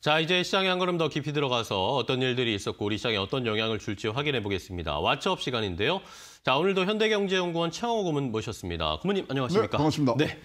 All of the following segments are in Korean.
자, 이제 시장에 한 걸음 더 깊이 들어가서 어떤 일들이 있었고 우리 시장에 어떤 영향을 줄지 확인해 보겠습니다. 왓츠업 시간인데요. 자, 오늘도 현대경제연구원 최영호 고문 모셨습니다. 고문님 안녕하십니까? 네, 반갑습니다. 네.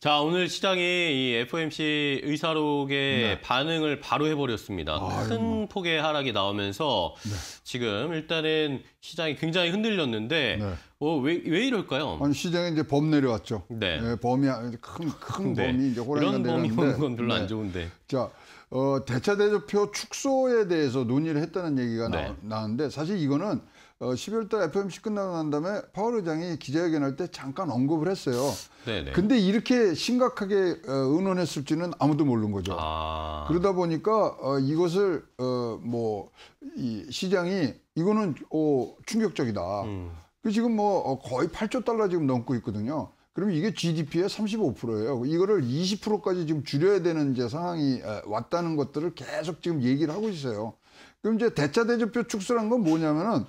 자, 오늘 시장이 이 FOMC 의사록의 네. 반응을 바로 해버렸습니다. 아유. 큰 폭의 하락이 나오면서 네. 지금 일단은 시장이 굉장히 흔들렸는데 네. 어, 왜, 왜 이럴까요? 아니, 시장에 이제 범 내려왔죠. 네. 네 범이 큰, 큰 네. 범이 이제 호랑이 이런 범이 오는 건 별로 안 네. 좋은데. 자, 어, 대차 대조표 축소에 대해서 논의를 했다는 얘기가 네. 나, 왔는데 사실 이거는 어, 12월 달 FOMC 끝나고 난 다음에 파월 의장이 기자회견할 때 잠깐 언급을 했어요. 네네. 네. 근데 이렇게 심각하게 어, 의논했을지는 아무도 모르는 거죠. 아... 그러다 보니까 어, 이것을 어, 뭐이 시장이 이거는 어, 충격적이다. 음. 그 지금 뭐 어, 거의 8조 달러 지금 넘고 있거든요. 그러면 이게 GDP의 35%예요. 이거를 20%까지 지금 줄여야 되는 이제 상황이 왔다는 것들을 계속 지금 얘기를 하고 있어요. 그럼 이제 대차 대조표 축소라는건 뭐냐면은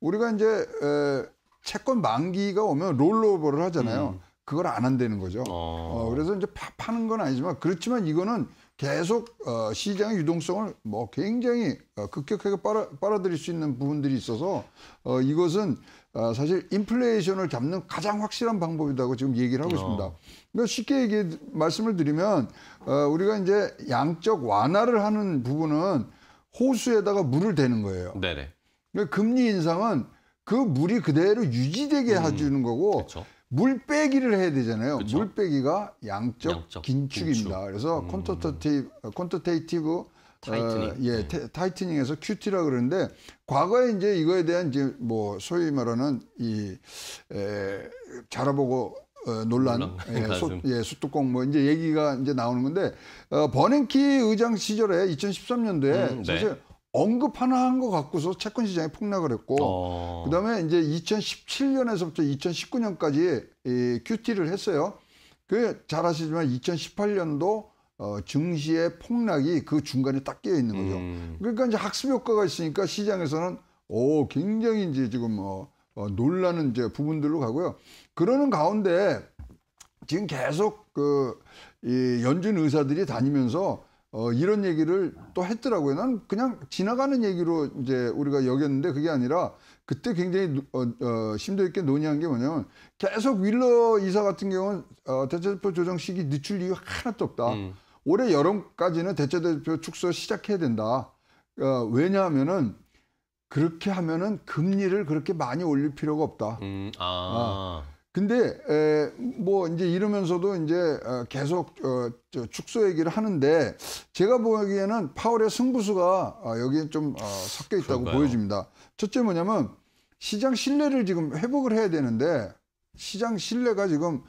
우리가 이제 채권 만기가 오면 롤오버를 하잖아요. 음. 그걸 안 한다는 거죠. 어. 어, 그래서 이제 파, 파는 건 아니지만 그렇지만 이거는 계속 어, 시장의 유동성을 뭐 굉장히 어, 급격하게 빨아, 빨아들일 수 있는 부분들이 있어서 어, 이것은 아, 사실 인플레이션을 잡는 가장 확실한 방법이라고 지금 얘기를 하고 어. 있습니다. 그러니까 쉽게 얘기 말씀을 드리면 어, 우리가 이제 양적 완화를 하는 부분은 호수에다가 물을 대는 거예요. 네네. 그러니까 금리 인상은 그 물이 그대로 유지되게 음, 해주는 거고 그쵸. 물 빼기를 해야 되잖아요. 그쵸. 물 빼기가 양적, 양적 긴축입니다. 긴축. 그래서 음. 콘터테이티브 타이트닝. 어, 예, 네. 타이트닝에서 큐티라 그러는데 과거에 이제 이거에 대한 이제 뭐 소위 말하는 이 에, 자라보고 어, 논란, 예, 소, 예, 수뚜껑 뭐 이제 얘기가 이제 나오는 건데 어, 버냉키 의장 시절에 2013년도에 음, 네. 사실 언급 하나 한 거 갖고서 채권 시장이 폭락을 했고 어... 그다음에 이제 2017년에서부터 2019년까지 이 큐티를 했어요. 그잘 아시지만 2018년도 어, 증시의 폭락이 그 중간에 딱 끼어 있는 거죠. 음. 그러니까 이제 학습 효과가 있으니까 시장에서는 오 굉장히 이제 지금 어, 어, 놀라는 이제 부분들로 가고요. 그러는 가운데 지금 계속 그이 연준 의사들이 다니면서 어, 이런 얘기를 또 했더라고요. 난 그냥 지나가는 얘기로 이제 우리가 여겼는데 그게 아니라 그때 굉장히 어, 어, 심도 있게 논의한 게 뭐냐면 계속 윌러 이사 같은 경우는 어, 대체대표 조정 시기 늦출 이유 하나도 없다. 음. 올해 여름까지는 대체대표 축소 시작해야 된다. 어, 왜냐하면은 그렇게 하면은 금리를 그렇게 많이 올릴 필요가 없다. 음, 아. 아. 근데 에, 뭐 이제 이러면서도 이제 어, 계속 어, 저 축소 얘기를 하는데 제가 보기에는 파월의 승부수가 어, 여기에 좀 어, 섞여 있다고 그럴까요? 보여집니다. 첫째 뭐냐면 시장 신뢰를 지금 회복을 해야 되는데 시장 신뢰가 지금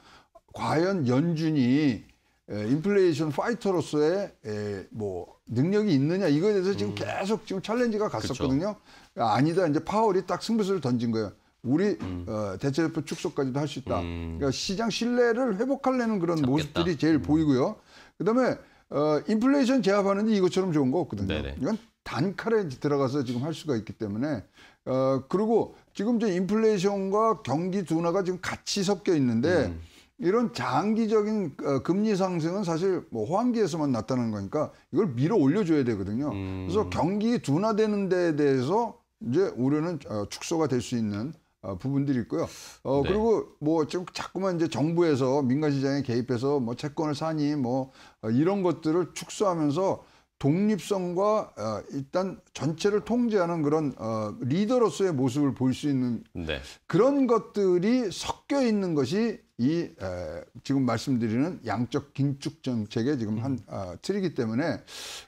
과연 연준이 예, 인플레이션 파이터로서의 예, 뭐 능력이 있느냐 이거에 대해서 지금 음. 계속 지금 챌린지가 갔었거든요. 그쵸. 그렇죠. 아니다 이제 파월이 딱 승부수를 던진 거예요. 우리 음. 어, 대체제표 축소까지도 할 수 있다. 음. 그러니까 시장 신뢰를 회복하려는 그런 잡겠다. 모습들이 제일 음. 보이고요. 그다음에 어, 인플레이션 제압하는데 이것처럼 좋은 거 없거든요. 네네. 이건 단칼에 들어가서 지금 할 수가 있기 때문에 어, 그리고 지금 이제 인플레이션과 경기 둔화가 지금 같이 섞여 있는데. 음. 이런 장기적인 어, 금리 상승은 사실 뭐 호황기에서만 나타나는 거니까 이걸 밀어 올려줘야 되거든요. 음. 그래서 경기 둔화되는 데에 대해서 이제 우려는 어, 축소가 될 수 있는 어, 부분들이 있고요. 어, 네. 그리고 뭐 지금 자꾸만 이제 정부에서 민간 시장에 개입해서 뭐 채권을 사니 뭐 이런 것들을 축소하면서 독립성과 어, 일단 전체를 통제하는 그런 어, 리더로서의 모습을 볼 수 있는 네. 그런 것들이 섞여 있는 것이 이 에, 지금 말씀드리는 양적 긴축 정책의 지금 한 어, 아, 틀이기 때문에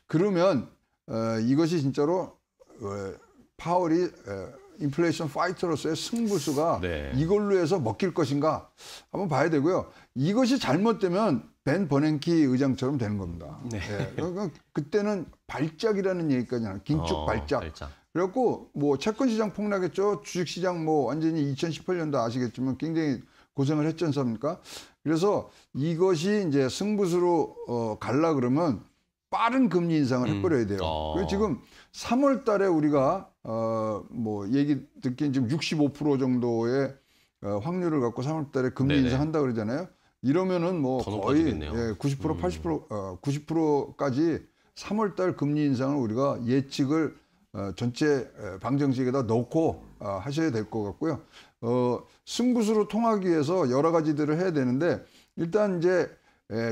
그러면 어, 이것이 진짜로 어, 파월이 어, 인플레이션 파이터로서의 승부수가 네. 이걸로 해서 먹힐 것인가 한번 봐야 되고요. 이것이 잘못되면 벤 버냉키 의장처럼 되는 겁니다. 네. 네. 그러니까 그때는 발작이라는 얘기까지 나는 긴축 어, 발작. 발작. 그래갖고 뭐 채권 시장 폭락했죠. 주식 시장 뭐 완전히 2018년도 아시겠지만 굉장히 고생을 했지 않습니까? 그래서 이것이 이제 승부수로 어, 갈라 그러면 빠른 금리 인상을 음. 해버려야 돼요. 어. 그 지금 3월 달에 우리가 어, 뭐 얘기 듣기엔 지금 65% 정도의 어, 확률을 갖고 3월 달에 금리 인상한다 그러잖아요. 이러면은 뭐 거의 높아지겠네요. 예, 90% 음. 80% 어, 90%까지 3월 달 금리 인상을 우리가 예측을 어, 전체 방정식에다 넣고 어, 하셔야 될 것 같고요. 어, 승부수로 통하기 위해서 여러 가지들을 해야 되는데 일단 이제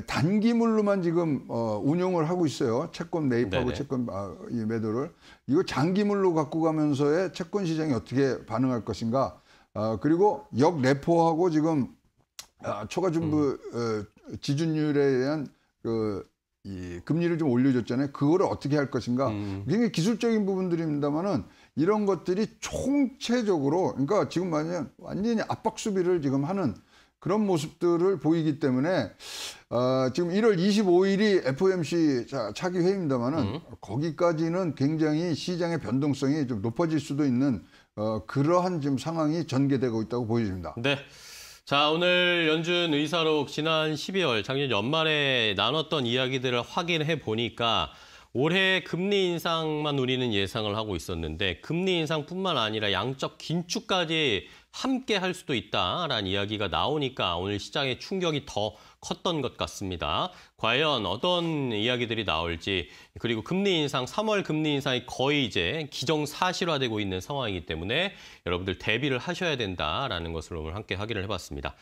단기물로만 지금 어, 운용을 하고 있어요. 채권 매입하고 네네. 채권 아, 이 매도를 이거 장기물로 갖고 가면서의 채권 시장이 어떻게 반응할 것인가? 아, 그리고 역내포하고 지금 아, 초과 준부 음. 어, 지준율에 대한 그이 금리를 좀 올려줬잖아요. 그거를 어떻게 할 것인가? 음. 굉장히 기술적인 부분들입니다만은 이런 것들이 총체적으로 그러니까 지금 만약 완전히 압박 수비를 지금 하는 그런 모습들을 보이기 때문에 어, 지금 1월 25일이 FOMC 차기 회의입니다만은 음. 거기까지는 굉장히 시장의 변동성이 좀 높아질 수도 있는 어, 그러한 지금 상황이 전개되고 있다고 보여집니다. 네. 자, 오늘 연준 의사록 지난 12월 작년 연말에 나눴던 이야기들을 확인해 보니까 올해 금리 인상만 우리는 예상을 하고 있었는데 금리 인상뿐만 아니라 양적 긴축까지 함께 할 수도 있다라는 이야기가 나오니까 오늘 시장의 충격이 더 컸던 것 같습니다. 과연 어떤 이야기들이 나올지 그리고 금리 인상 3월 금리 인상이 거의 이제 기정사실화되고 있는 상황이기 때문에 여러분들 대비를 하셔야 된다라는 것을 오늘 함께 확인을 해봤습니다.